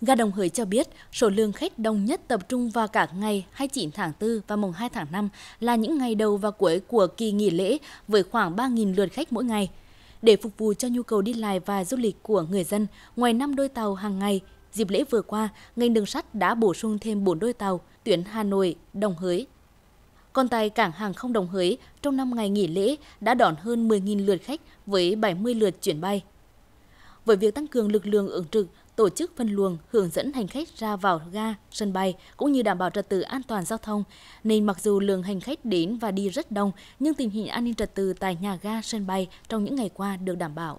Ga Đồng Hới cho biết, số lượng khách đông nhất tập trung vào các ngày 29 tháng 4 và mùng 2 tháng 5 là những ngày đầu và cuối của kỳ nghỉ lễ với khoảng 3.000 lượt khách mỗi ngày. Để phục vụ cho nhu cầu đi lại và du lịch của người dân, ngoài 5 đôi tàu hàng ngày, dịp lễ vừa qua, ngành đường sắt đã bổ sung thêm 4 đôi tàu tuyến Hà Nội, Đồng Hới, còn tại cảng hàng không Đồng Hới, trong năm ngày nghỉ lễ đã đón hơn 10.000 lượt khách với 70 lượt chuyến bay. Với việc tăng cường lực lượng ứng trực, tổ chức phân luồng, hướng dẫn hành khách ra vào ga, sân bay cũng như đảm bảo trật tự an toàn giao thông. Nên mặc dù lượng hành khách đến và đi rất đông, nhưng tình hình an ninh trật tự tại nhà ga, sân bay trong những ngày qua được đảm bảo.